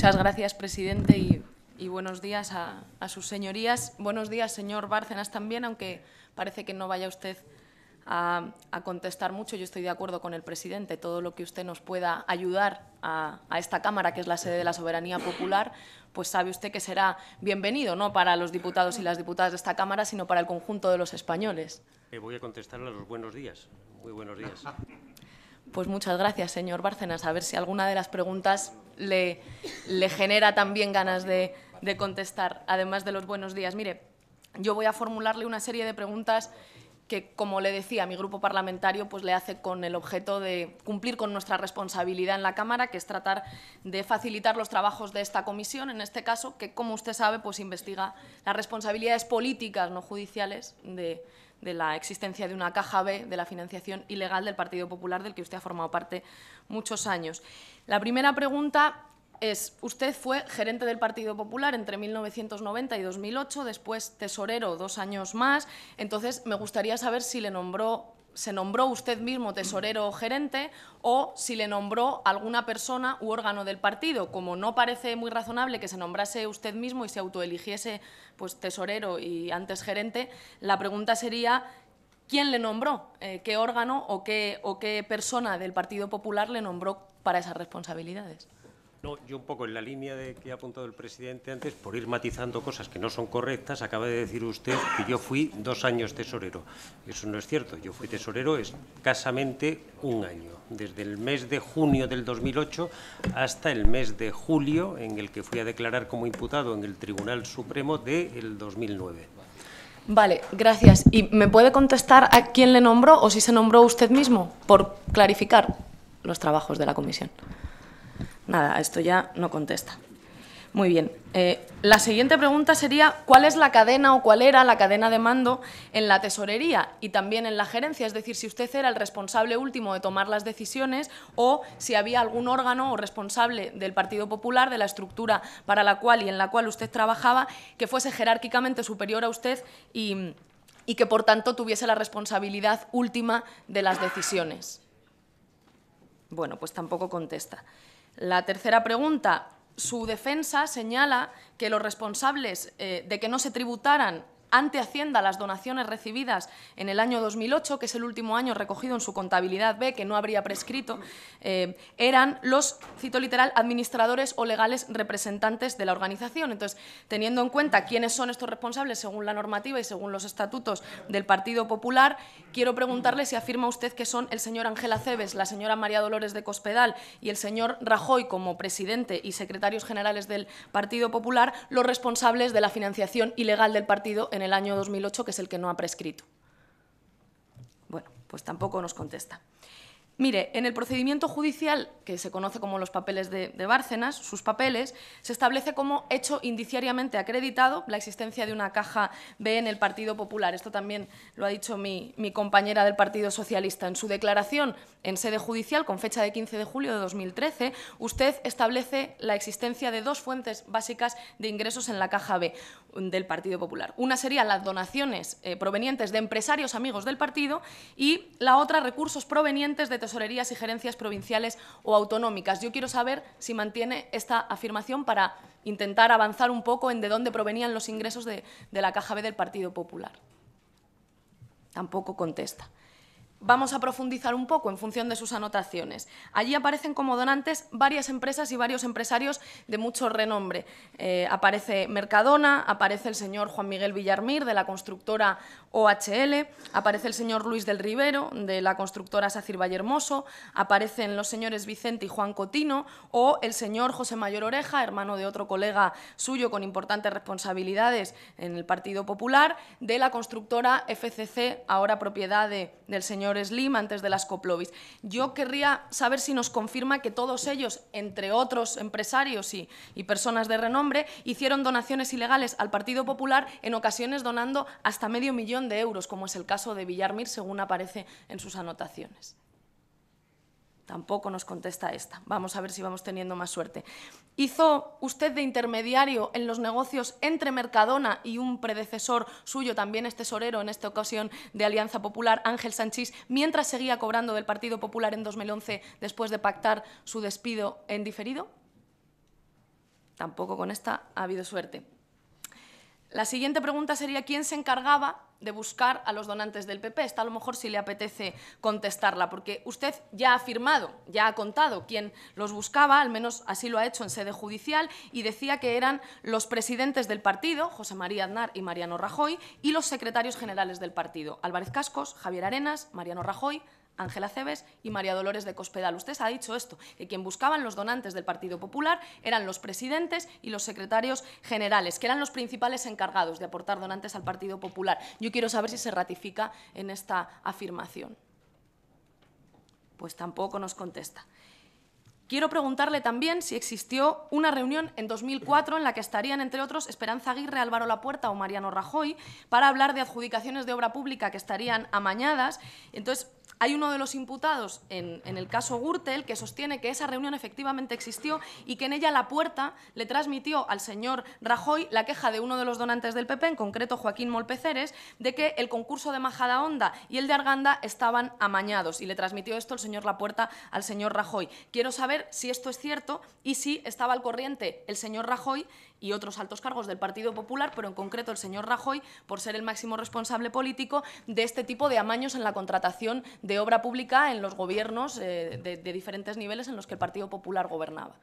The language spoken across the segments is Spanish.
Muchas gracias, presidente, y, buenos días a, sus señorías. Buenos días, señor Bárcenas, también, aunque parece que no vaya usted a, contestar mucho. Yo estoy de acuerdo con el presidente. Todo lo que usted nos pueda ayudar a, esta Cámara, que es la sede de la soberanía popular, pues sabe usted que será bienvenido, no para los diputados y las diputadas de esta Cámara, sino para el conjunto de los españoles. Eh, voy a contestarle a los buenos días. Muy buenos días. Pues muchas gracias, señor Bárcenas. A ver si alguna de las preguntas le, genera también ganas de, contestar, además de los buenos días. Mire, yo voy a formularle una serie de preguntas que, como le decía, mi grupo parlamentario pues, le hace con el objeto de cumplir con nuestra responsabilidad en la Cámara, que es tratar de facilitar los trabajos de esta comisión, en este caso, que, como usted sabe, pues, investiga las responsabilidades políticas, no judiciales, de, de la existencia de una caja B de la financiación ilegal del Partido Popular del que usted ha formado parte muchos años. La primera pregunta es, usted fue gerente del Partido Popular entre 1990 y 2008, después tesorero dos años más, entonces me gustaría saber si le nombró se nombró usted mismo tesorero o gerente o si le nombró alguna persona u órgano del partido. Como no parece muy razonable que se nombrase usted mismo y se autoeligiese pues, tesorero y antes gerente, la pregunta sería quién le nombró, eh, qué órgano o o qué persona del Partido Popular le nombró para esas responsabilidades. No, yo un poco en la línea de que ha apuntado el presidente antes, por ir matizando cosas que no son correctas, acaba de decir usted que yo fui dos años tesorero. Eso no es cierto. Yo fui tesorero escasamente un año, desde el mes de junio del 2008 hasta el mes de julio, en el que fui a declarar como imputado en el Tribunal Supremo del 2009. Vale, gracias. ¿Y me puede contestar a quién le nombró o si se nombró usted mismo? Por clarificar los trabajos de la comisión. Nada, esto ya no contesta. Muy bien. Eh, la siguiente pregunta sería, ¿cuál es la cadena o cuál era la cadena de mando en la tesorería y también en la gerencia? Es decir, si usted era el responsable último de tomar las decisiones o si había algún órgano o responsable del Partido Popular, de la estructura para la cual y en la cual usted trabajaba, que fuese jerárquicamente superior a usted y que, por tanto, tuviese la responsabilidad última de las decisiones. Bueno, pues tampoco contesta. La tercera pregunta, su defensa señala que los responsables eh, de que no se tributaran ante Hacienda las donaciones recibidas en el año 2008, que es el último año recogido en su contabilidad B, que no habría prescrito, eh, eran los, cito literal, administradores o legales representantes de la organización. Entonces, teniendo en cuenta quiénes son estos responsables según la normativa y según los estatutos del Partido Popular, Quiero preguntarle si afirma usted que son el señor Ángela Cebes, la señora María Dolores de Cospedal y el señor Rajoy como presidente y secretarios generales del Partido Popular los responsables de la financiación ilegal del partido en el año 2008, que es el que no ha prescrito. Bueno, pues tampoco nos contesta. Mire, en el procedimiento judicial, que se conoce como los papeles de, Bárcenas, sus papeles, se establece como hecho indiciariamente acreditado la existencia de una caja B en el Partido Popular. Esto también lo ha dicho mi, compañera del Partido Socialista. En su declaración en sede judicial, con fecha de 15 de julio de 2013, usted establece la existencia de dos fuentes básicas de ingresos en la caja B del Partido Popular. Una sería las donaciones eh, provenientes de empresarios amigos del partido y la otra recursos provenientes de tesorerías y gerencias provinciales o autonómicas. Yo quiero saber si mantiene esta afirmación para intentar avanzar un poco en de dónde provenían los ingresos de, de la Caja B del Partido Popular. Tampoco contesta vamos a profundizar un poco en función de sus anotaciones. Allí aparecen como donantes varias empresas y varios empresarios de mucho renombre. Eh, aparece Mercadona, aparece el señor Juan Miguel Villarmir de la constructora OHL, aparece el señor Luis del Rivero de la constructora Sacir Hermoso, aparecen los señores Vicente y Juan Cotino o el señor José Mayor Oreja, hermano de otro colega suyo con importantes responsabilidades en el Partido Popular, de la constructora FCC, ahora propiedad del señor Slim antes de las Coplovis. Yo querría saber si nos confirma que todos ellos, entre otros empresarios y, y personas de renombre, hicieron donaciones ilegales al Partido Popular, en ocasiones donando hasta medio millón de euros, como es el caso de Villarmir, según aparece en sus anotaciones. Tampoco nos contesta esta. Vamos a ver si vamos teniendo más suerte. Hizo usted de intermediario en los negocios entre Mercadona y un predecesor suyo, también es tesorero en esta ocasión de Alianza Popular, Ángel Sanchís, mientras seguía cobrando del Partido Popular en 2011 después de pactar su despido en diferido. Tampoco con esta ha habido suerte. La siguiente pregunta sería quién se encargaba de buscar a los donantes del PP. Está a lo mejor si le apetece contestarla, porque usted ya ha firmado, ya ha contado quién los buscaba, al menos así lo ha hecho en sede judicial, y decía que eran los presidentes del partido, José María Aznar y Mariano Rajoy, y los secretarios generales del partido, Álvarez Cascos, Javier Arenas, Mariano Rajoy, Ángela Cebes y María Dolores de Cospedal. Usted ha dicho esto, que quien buscaban los donantes del Partido Popular eran los presidentes y los secretarios generales, que eran los principales encargados de aportar donantes al Partido Popular. Yo quiero saber si se ratifica en esta afirmación. Pues tampoco nos contesta. Quiero preguntarle también si existió una reunión en 2004 en la que estarían, entre otros, Esperanza Aguirre, Álvaro Lapuerta o Mariano Rajoy para hablar de adjudicaciones de obra pública que estarían amañadas. Entonces, hay uno de los imputados en, el caso Gürtel que sostiene que esa reunión efectivamente existió y que en ella Lapuerta le transmitió al señor Rajoy la queja de uno de los donantes del PP, en concreto Joaquín Molpeceres, de que el concurso de Majada Honda y el de Arganda estaban amañados y le transmitió esto el señor Lapuerta al señor Rajoy. Quiero saber si esto es cierto y si estaba al corriente el señor Rajoy y otros altos cargos del Partido Popular, pero en concreto el señor Rajoy, por ser el máximo responsable político de este tipo de amaños en la contratación de obra pública en los gobiernos eh, de diferentes niveles en los que el Partido Popular gobernaba.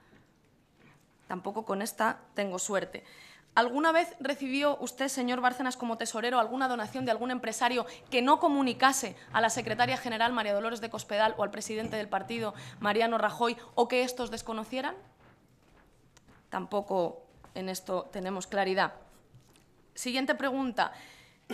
Tampoco con esta tengo suerte. ¿Alguna vez recibió usted, señor Bárcenas, como tesorero, alguna donación de algún empresario que no comunicase a la secretaria general María Dolores de Cospedal o al presidente del partido Mariano Rajoy o que estos desconocieran? Tampoco en esto tenemos claridad. Siguiente pregunta.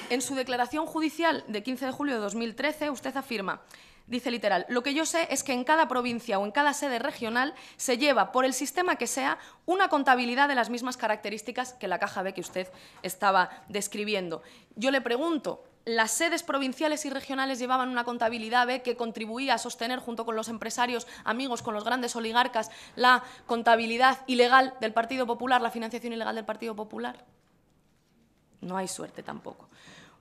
En su declaración judicial de 15 de julio de 2013, usted afirma Dice literal, lo que yo sé es que en cada provincia o en cada sede regional se lleva, por el sistema que sea, una contabilidad de las mismas características que la caja B que usted estaba describiendo. Yo le pregunto, las sedes provinciales y regionales llevaban una contabilidad B que contribuía a sostener, junto con los empresarios amigos, con los grandes oligarcas, la contabilidad ilegal del Partido Popular, la financiación ilegal del Partido Popular. No hay suerte tampoco.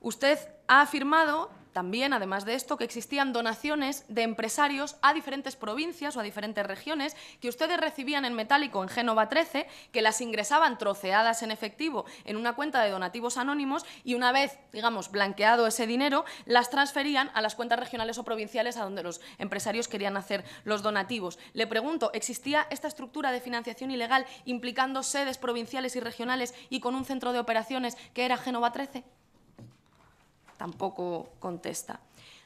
Usted ha afirmado también, además de esto, que existían donaciones de empresarios a diferentes provincias o a diferentes regiones que ustedes recibían en metálico en Génova 13, que las ingresaban troceadas en efectivo en una cuenta de donativos anónimos y una vez, digamos, blanqueado ese dinero, las transferían a las cuentas regionales o provinciales a donde los empresarios querían hacer los donativos. Le pregunto, ¿existía esta estructura de financiación ilegal implicando sedes provinciales y regionales y con un centro de operaciones que era Génova 13? tampoco contesta.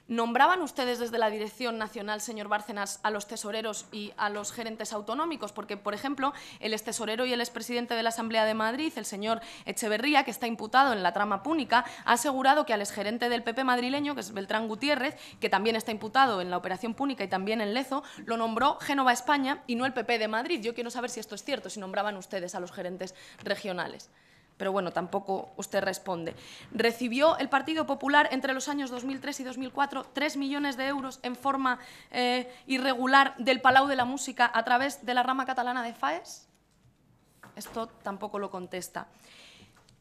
¿Nombraban ustedes desde la Dirección Nacional, señor Bárcenas, a los tesoreros y a los gerentes autonómicos? Porque, por ejemplo, el ex tesorero y el expresidente de la Asamblea de Madrid, el señor Echeverría, que está imputado en la trama púnica, ha asegurado que al exgerente del PP madrileño, que es Beltrán Gutiérrez, que también está imputado en la operación púnica y también en Lezo, lo nombró Génova España y no el PP de Madrid. Yo quiero saber si esto es cierto, si nombraban ustedes a los gerentes regionales pero bueno, tampoco usted responde. Recibió el Partido Popular entre los años 2003 y 2004 3 millones de euros en forma eh, irregular del Palau de la Música a través de la rama catalana de FAES. Esto tampoco lo contesta.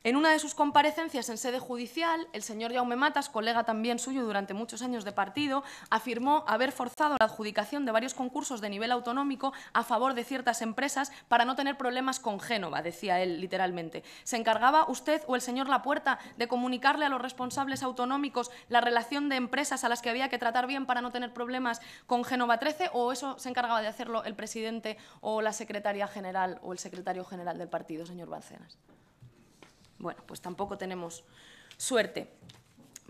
En una de sus comparecencias en sede judicial, el señor Jaume Matas, colega también suyo durante muchos años de partido, afirmó haber forzado la adjudicación de varios concursos de nivel autonómico a favor de ciertas empresas para no tener problemas con Génova, decía él literalmente. ¿Se encargaba usted o el señor Lapuerta de comunicarle a los responsables autonómicos la relación de empresas a las que había que tratar bien para no tener problemas con Génova 13 o eso se encargaba de hacerlo el presidente o la secretaria general o el secretario general del partido, señor balcenas. Bueno, pues tampoco tenemos suerte.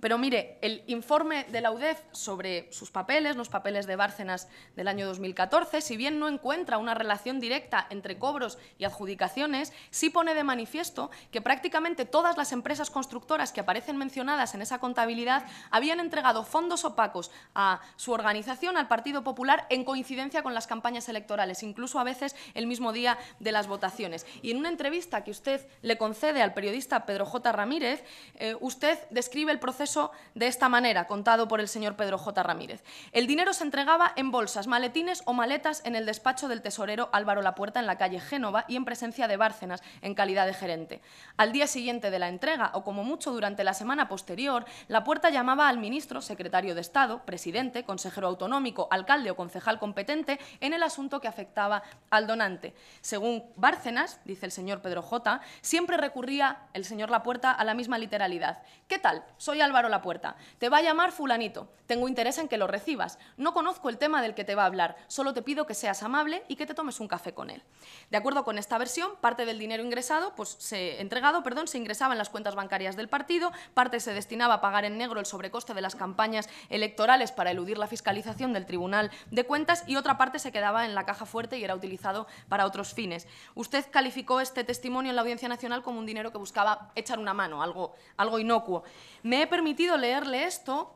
Pero mire, el informe de la UDEF sobre sus papeles, los papeles de Bárcenas del año 2014, si bien no encuentra una relación directa entre cobros y adjudicaciones, sí pone de manifiesto que prácticamente todas las empresas constructoras que aparecen mencionadas en esa contabilidad habían entregado fondos opacos a su organización, al Partido Popular, en coincidencia con las campañas electorales, incluso a veces el mismo día de las votaciones. Y en una entrevista que usted le concede al periodista Pedro J. Ramírez, eh, usted describe el proceso de esta manera, contado por el señor Pedro J. Ramírez. El dinero se entregaba en bolsas, maletines o maletas en el despacho del tesorero Álvaro Lapuerta en la calle Génova y en presencia de Bárcenas en calidad de gerente. Al día siguiente de la entrega, o como mucho durante la semana posterior, La Puerta llamaba al ministro, secretario de Estado, presidente, consejero autonómico, alcalde o concejal competente en el asunto que afectaba al donante. Según Bárcenas, dice el señor Pedro J., siempre recurría el señor Lapuerta a la misma literalidad. ¿Qué tal? Soy Álvaro la puerta. Te va a llamar fulanito. Tengo interés en que lo recibas. No conozco el tema del que te va a hablar. Solo te pido que seas amable y que te tomes un café con él. De acuerdo con esta versión, parte del dinero ingresado, pues se entregado, perdón, se ingresaba en las cuentas bancarias del partido, parte se destinaba a pagar en negro el sobrecoste de las campañas electorales para eludir la fiscalización del Tribunal de Cuentas y otra parte se quedaba en la caja fuerte y era utilizado para otros fines. Usted calificó este testimonio en la Audiencia Nacional como un dinero que buscaba echar una mano, algo, algo inocuo. Me he permitido permitido leerle esto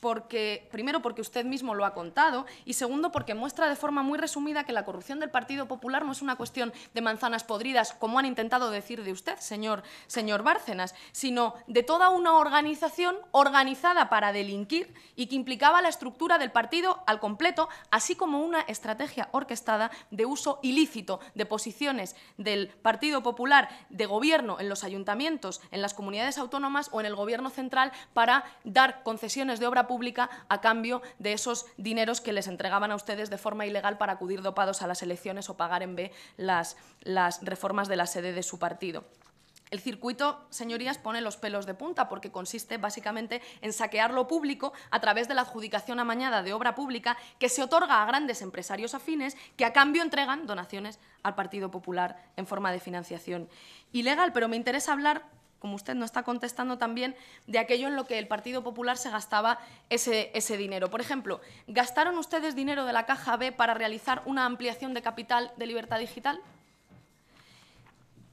porque, primero, porque usted mismo lo ha contado y segundo, porque muestra de forma muy resumida que la corrupción del Partido Popular no es una cuestión de manzanas podridas, como han intentado decir de usted, señor, señor Bárcenas, sino de toda una organización organizada para delinquir y que implicaba la estructura del partido al completo, así como una estrategia orquestada de uso ilícito de posiciones del Partido Popular de gobierno en los ayuntamientos, en las comunidades autónomas o en el gobierno central para dar concesiones de obra pública a cambio de esos dineros que les entregaban a ustedes de forma ilegal para acudir dopados a las elecciones o pagar en B las, las reformas de la sede de su partido. El circuito, señorías, pone los pelos de punta porque consiste básicamente en saquear lo público a través de la adjudicación amañada de obra pública que se otorga a grandes empresarios afines que a cambio entregan donaciones al Partido Popular en forma de financiación ilegal. Pero me interesa hablar como usted, no está contestando también de aquello en lo que el Partido Popular se gastaba ese, ese dinero. Por ejemplo, ¿gastaron ustedes dinero de la Caja B para realizar una ampliación de capital de libertad digital?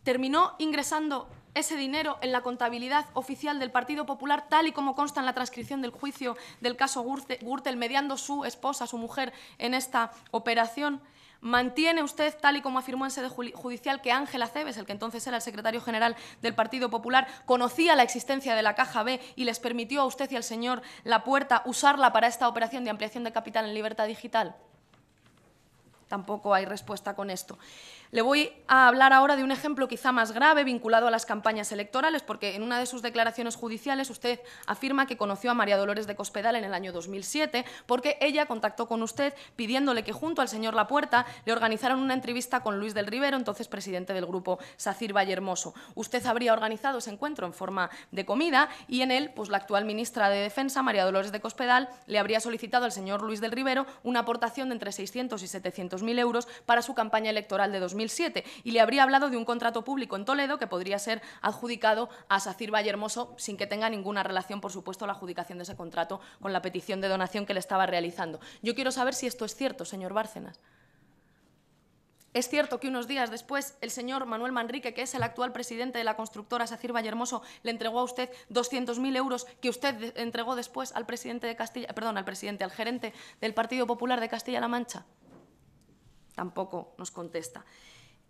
¿Terminó ingresando ese dinero en la contabilidad oficial del Partido Popular, tal y como consta en la transcripción del juicio del caso Gürtel, mediando su esposa, su mujer, en esta operación? ¿Mantiene usted, tal y como afirmó en sede judicial, que Ángela Aceves, el que entonces era el secretario general del Partido Popular, conocía la existencia de la Caja B y les permitió a usted y al señor la puerta usarla para esta operación de ampliación de capital en libertad digital? Tampoco hay respuesta con esto. Le voy a hablar ahora de un ejemplo quizá más grave vinculado a las campañas electorales, porque en una de sus declaraciones judiciales usted afirma que conoció a María Dolores de Cospedal en el año 2007, porque ella contactó con usted pidiéndole que junto al señor Lapuerta le organizaran una entrevista con Luis del Rivero, entonces presidente del grupo Sacir Valle Hermoso. Usted habría organizado ese encuentro en forma de comida y en él pues, la actual ministra de Defensa, María Dolores de Cospedal, le habría solicitado al señor Luis del Rivero una aportación de entre 600 y 700.000 euros para su campaña electoral de 2007 y le habría hablado de un contrato público en Toledo que podría ser adjudicado a Sacir Vallehermoso sin que tenga ninguna relación, por supuesto, la adjudicación de ese contrato con la petición de donación que le estaba realizando. Yo quiero saber si esto es cierto, señor Bárcenas. Es cierto que unos días después el señor Manuel Manrique, que es el actual presidente de la constructora Sacir Vallehermoso, le entregó a usted 200.000 euros que usted entregó después al presidente de Castilla, perdón, al presidente, al gerente del Partido Popular de Castilla-La Mancha. Tampoco nos contesta.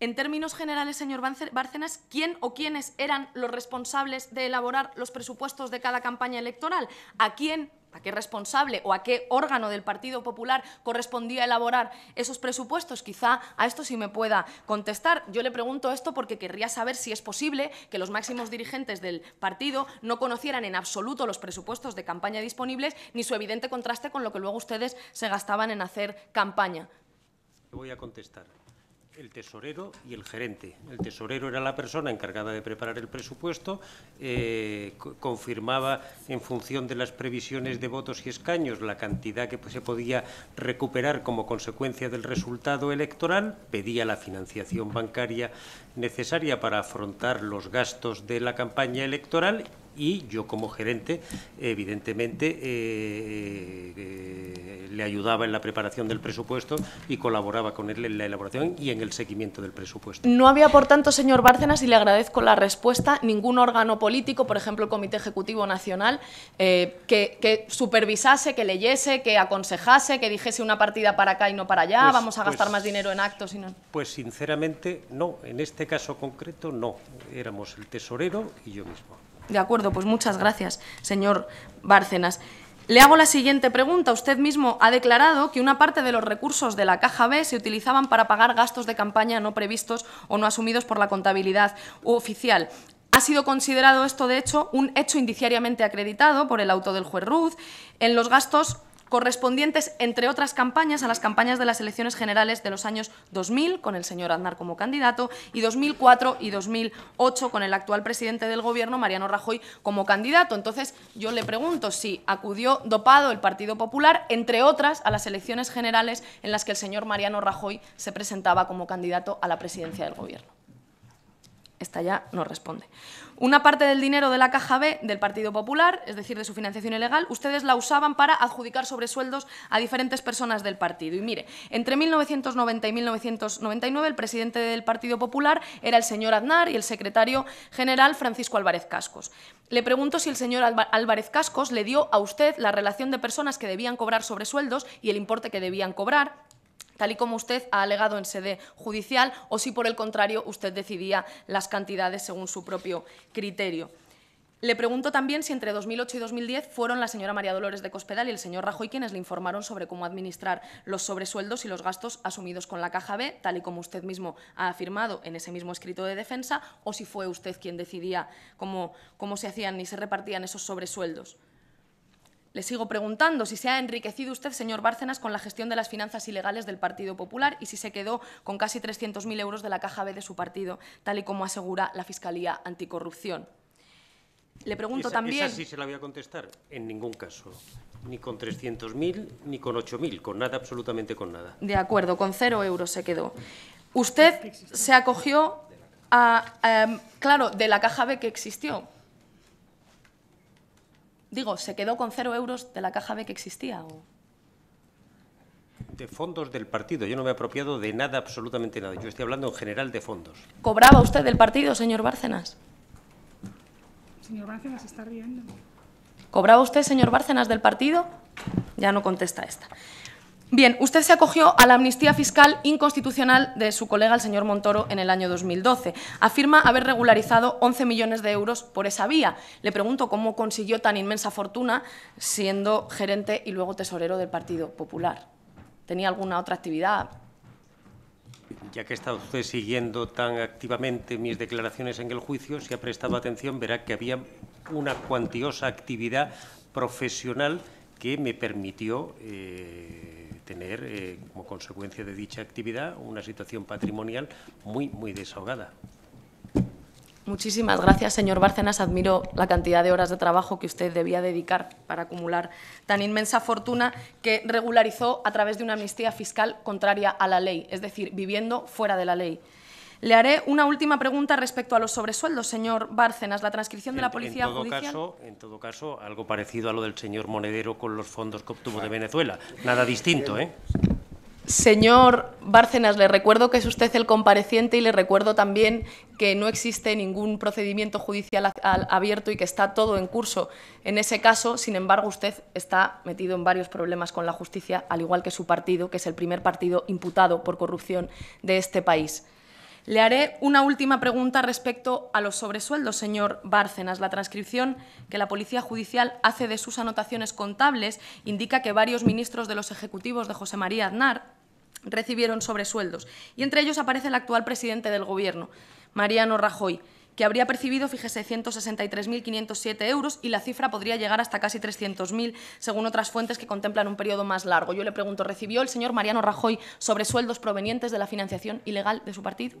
En términos generales, señor Bárcenas, ¿quién o quiénes eran los responsables de elaborar los presupuestos de cada campaña electoral? ¿A quién, a qué responsable o a qué órgano del Partido Popular correspondía elaborar esos presupuestos? Quizá a esto sí me pueda contestar. Yo le pregunto esto porque querría saber si es posible que los máximos dirigentes del partido no conocieran en absoluto los presupuestos de campaña disponibles ni su evidente contraste con lo que luego ustedes se gastaban en hacer campaña. Voy a contestar el tesorero y el gerente. El tesorero era la persona encargada de preparar el presupuesto, eh, confirmaba en función de las previsiones de votos y escaños la cantidad que pues, se podía recuperar como consecuencia del resultado electoral, pedía la financiación bancaria necesaria para afrontar los gastos de la campaña electoral y yo como gerente, evidentemente, eh, eh, le ayudaba en la preparación del presupuesto y colaboraba con él en la elaboración y en el seguimiento del presupuesto. No había, por tanto, señor Bárcenas, y le agradezco la respuesta, ningún órgano político, por ejemplo el Comité Ejecutivo Nacional, eh, que, supervisase, que leyese, que aconsejase, que dijese una partida para acá y no para allá, pues, vamos a pues gastar más dinero en actos y no... Pues sinceramente no, en este caso concreto no, éramos el tesorero y yo mismo. De acuerdo, pues muchas gracias, señor Bárcenas. Le hago la siguiente pregunta. Usted mismo ha declarado que una parte de los recursos de la caja B se utilizaban para pagar gastos de campaña no previstos o no asumidos por la contabilidad oficial. Ha sido considerado esto, de hecho, un hecho indiciariamente acreditado por el auto del juez Ruz en los gastos correspondientes, entre otras campañas, a las campañas de las elecciones generales de los años 2000, con el señor Aznar como candidato, y 2004 y 2008, con el actual presidente del Gobierno, Mariano Rajoy, como candidato. Entonces, yo le pregunto si acudió dopado el Partido Popular, entre otras, a las elecciones generales en las que el señor Mariano Rajoy se presentaba como candidato a la presidencia del Gobierno. Esta ya no responde. Una parte del dinero de la caja B del Partido Popular, es decir, de su financiación ilegal, ustedes la usaban para adjudicar sobresueldos a diferentes personas del partido. Y mire, entre 1990 y 1999 el presidente del Partido Popular era el señor Aznar y el secretario general Francisco Álvarez Cascos. Le pregunto si el señor Álvarez Cascos le dio a usted la relación de personas que debían cobrar sobresueldos y el importe que debían cobrar tal y como usted ha alegado en sede judicial, o si por el contrario usted decidía las cantidades según su propio criterio. Le pregunto también si entre 2008 y 2010 fueron la señora María Dolores de Cospedal y el señor Rajoy quienes le informaron sobre cómo administrar los sobresueldos y los gastos asumidos con la Caja B, tal y como usted mismo ha afirmado en ese mismo escrito de defensa, o si fue usted quien decidía cómo, cómo se hacían y se repartían esos sobresueldos. Le sigo preguntando si se ha enriquecido usted, señor Bárcenas, con la gestión de las finanzas ilegales del Partido Popular y si se quedó con casi 300.000 euros de la caja B de su partido, tal y como asegura la Fiscalía Anticorrupción. Le pregunto también... Esa sí se la voy a contestar. En ningún caso. Ni con 300.000 ni con 8.000. Con nada, absolutamente con nada. De acuerdo, con cero euros se quedó. Usted se acogió a... Em, claro, de la caja B que existió Digo, ¿se quedó con cero euros de la caja B que existía? De fondos del partido. Yo no me he apropiado de nada, absolutamente nada. Yo estoy hablando en general de fondos. ¿Cobraba usted del partido, señor Bárcenas? Señor Bárcenas está riendo. ¿Cobraba usted, señor Bárcenas, del partido? Ya no contesta esta. Bien, usted se acogió a la amnistía fiscal inconstitucional de su colega el señor Montoro en el año 2012. Afirma haber regularizado 11 millones de euros por esa vía. Le pregunto cómo consiguió tan inmensa fortuna siendo gerente y luego tesorero del Partido Popular. ¿Tenía alguna otra actividad? Ya que está usted siguiendo tan activamente mis declaraciones en el juicio, si ha prestado atención verá que había una cuantiosa actividad profesional que me permitió... Eh, tener eh, como consecuencia de dicha actividad una situación patrimonial muy, muy desahogada. Muchísimas gracias, señor Bárcenas. Admiro la cantidad de horas de trabajo que usted debía dedicar para acumular tan inmensa fortuna que regularizó a través de una amnistía fiscal contraria a la ley, es decir, viviendo fuera de la ley. Le haré una última pregunta respecto a los sobresueldos, señor Bárcenas. La transcripción de la policía en todo Caso, en todo caso, algo parecido a lo del señor Monedero con los fondos que obtuvo de Venezuela. Nada distinto, ¿eh? Señor Bárcenas, le recuerdo que es usted el compareciente y le recuerdo también que no existe ningún procedimiento judicial abierto y que está todo en curso. En ese caso, sin embargo, usted está metido en varios problemas con la justicia, al igual que su partido, que es el primer partido imputado por corrupción de este país. Le haré una última pregunta respecto a los sobresueldos, señor Bárcenas. La transcripción que la Policía Judicial hace de sus anotaciones contables indica que varios ministros de los ejecutivos de José María Aznar recibieron sobresueldos, y entre ellos aparece el actual presidente del Gobierno, Mariano Rajoy que habría percibido, fíjese, 163.507 euros y la cifra podría llegar hasta casi 300.000, según otras fuentes que contemplan un periodo más largo. Yo le pregunto, ¿recibió el señor Mariano Rajoy sueldos provenientes de la financiación ilegal de su partido?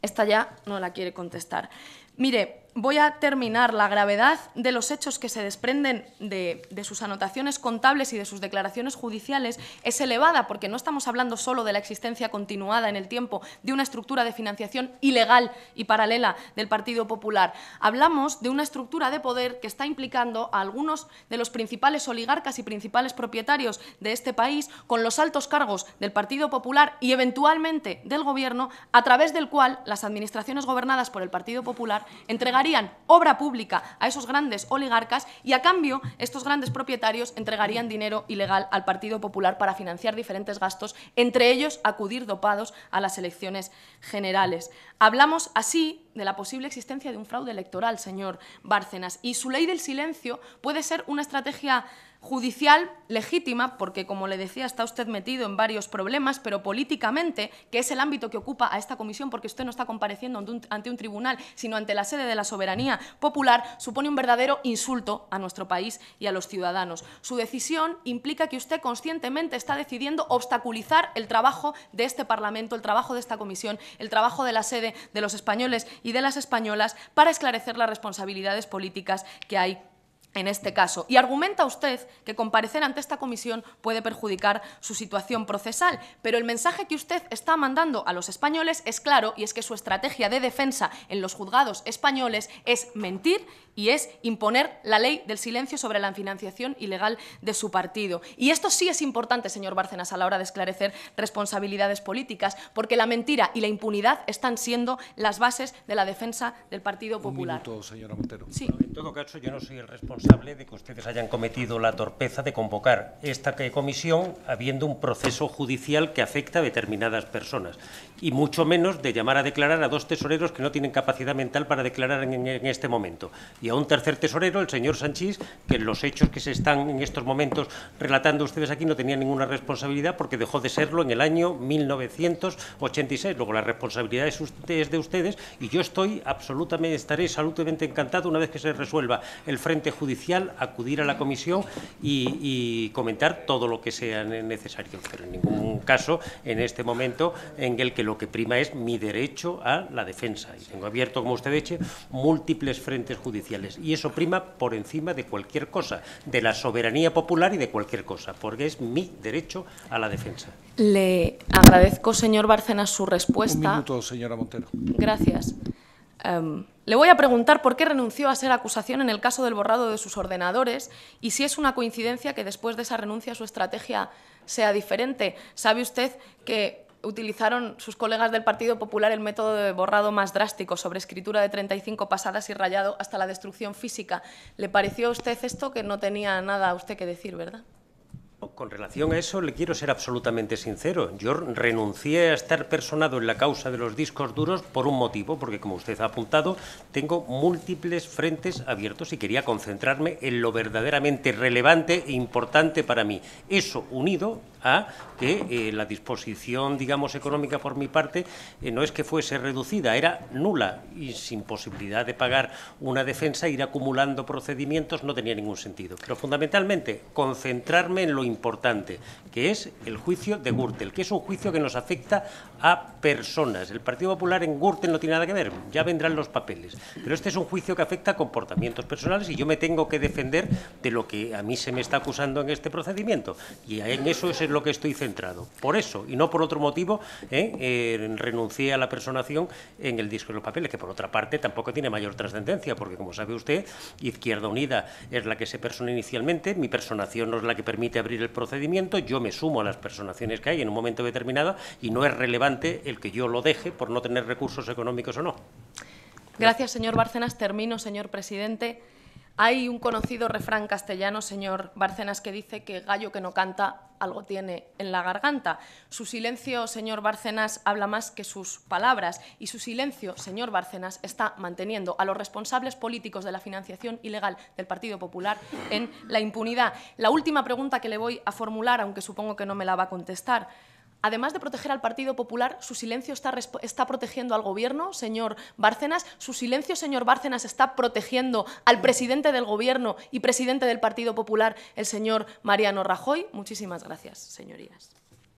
Esta ya no la quiere contestar. Mire, voy a terminar la gravedad de los hechos que se desprenden de, sus anotaciones contables y de sus declaraciones judiciales es elevada, porque no estamos hablando solo de la existencia continuada en el tiempo de una estructura de financiación ilegal y paralela del Partido Popular. Hablamos de una estructura de poder que está implicando a algunos de los principales oligarcas y principales propietarios de este país con los altos cargos del Partido Popular y eventualmente del Gobierno, a través del cual las administraciones gobernadas por el Partido Popular entregan harían obra pública a esos grandes oligarcas y a cambio estos grandes propietarios entregarían dinero ilegal al Partido Popular para financiar diferentes gastos, entre ellos acudir dopados a las elecciones generales. Hablamos así de la posible existencia de un fraude electoral, señor Bárcenas, y su ley del silencio puede ser una estrategia judicial legítima, porque como le decía, está usted metido en varios problemas, pero políticamente, que es el ámbito que ocupa a esta comisión, porque usted no está compareciendo ante un, tribunal, sino ante la sede de la soberanía popular, supone un verdadero insulto a nuestro país y a los ciudadanos. Su decisión implica que usted conscientemente está decidiendo obstaculizar el trabajo de este Parlamento, el trabajo de esta comisión, el trabajo de la sede de los españoles y de las españolas para esclarecer las responsabilidades políticas que hay en este caso. Y argumenta usted que comparecer ante esta comisión puede perjudicar su situación procesal, pero el mensaje que usted está mandando a los españoles es claro y es que su estrategia de defensa en los juzgados españoles es mentir y es imponer la ley del silencio sobre la financiación ilegal de su partido. Y esto sí es importante, señor Bárcenas, a la hora de esclarecer responsabilidades políticas, porque la mentira y la impunidad están siendo las bases de la defensa del Partido Popular. señora Montero. En todo caso, yo no soy el responsable de que ustedes hayan cometido la torpeza de convocar esta comisión habiendo un proceso judicial que afecta a determinadas personas, y mucho menos de llamar a declarar a dos tesoreros que no tienen capacidad mental para declarar en este momento y a un tercer tesorero, el señor Sanchís, que los hechos que se están en estos momentos relatando ustedes aquí no tenía ninguna responsabilidad porque dejó de serlo en el año 1986. Luego la responsabilidad es, de ustedes y yo estoy absolutamente, estaré absolutamente encantado una vez que se resuelva el frente judicial, acudir a la comisión y, y comentar todo lo que sea necesario, pero en ningún caso en este momento en el que lo que prima es mi derecho a la defensa. Y tengo abierto, como usted eche, múltiples frentes judiciales y eso prima por encima de cualquier cosa, de la soberanía popular y de cualquier cosa, porque es mi derecho a la defensa. Le agradezco, señor Bárcenas, su respuesta. Un minuto, señora Montero. Gracias. Em, le voy a preguntar por qué renunció a ser acusación en el caso del borrado de sus ordenadores y si es una coincidencia que después de esa renuncia su estrategia sea diferente. Sabe usted que utilizaron sus colegas del Partido Popular el método de borrado más drástico, sobre escritura de 35 pasadas y rayado hasta la destrucción física. ¿Le pareció a usted esto que no tenía nada a usted que decir, verdad? Con relación a eso, le quiero ser absolutamente sincero. Yo renuncié a estar personado en la causa de los discos duros por un motivo, porque como usted ha apuntado, tengo múltiples frentes abiertos y quería concentrarme en lo verdaderamente relevante e importante para mí. Eso unido a que eh, la disposición, digamos, económica por mi parte eh, no es que fuese reducida, era nula y sin posibilidad de pagar una defensa, ir acumulando procedimientos no tenía ningún sentido. Pero fundamentalmente concentrarme en lo importante, que es el juicio de Gürtel, que es un juicio que nos afecta a personas. El Partido Popular en Gürtel no tiene nada que ver, ya vendrán los papeles. Pero este es un juicio que afecta a comportamientos personales y yo me tengo que defender de lo que a mí se me está acusando en este procedimiento. Y en eso es lo que estoy centrado. Por eso, y no por otro motivo, ¿eh? Eh, renuncié a la personación en el disco de los papeles, que por otra parte tampoco tiene mayor trascendencia, porque como sabe usted, Izquierda Unida es la que se persona inicialmente, mi personación no es la que permite abrir el procedimiento, yo me sumo a las personaciones que hay en un momento determinado y no es relevante el que yo lo deje por no tener recursos económicos o no. Gracias, señor Bárcenas. Termino, señor presidente. Hay un conocido refrán castellano, señor Barcenas, que dice que gallo que no canta algo tiene en la garganta. Su silencio, señor Barcenas, habla más que sus palabras y su silencio, señor Barcenas, está manteniendo a los responsables políticos de la financiación ilegal del Partido Popular en la impunidad. La última pregunta que le voy a formular, aunque supongo que no me la va a contestar, además de proteger al Partido Popular, su silencio está, protegiendo al gobierno, señor Bárcenas, su silencio, señor Bárcenas, está protegiendo al presidente del gobierno y presidente del Partido Popular, el señor Mariano Rajoy. Muchísimas gracias, señorías.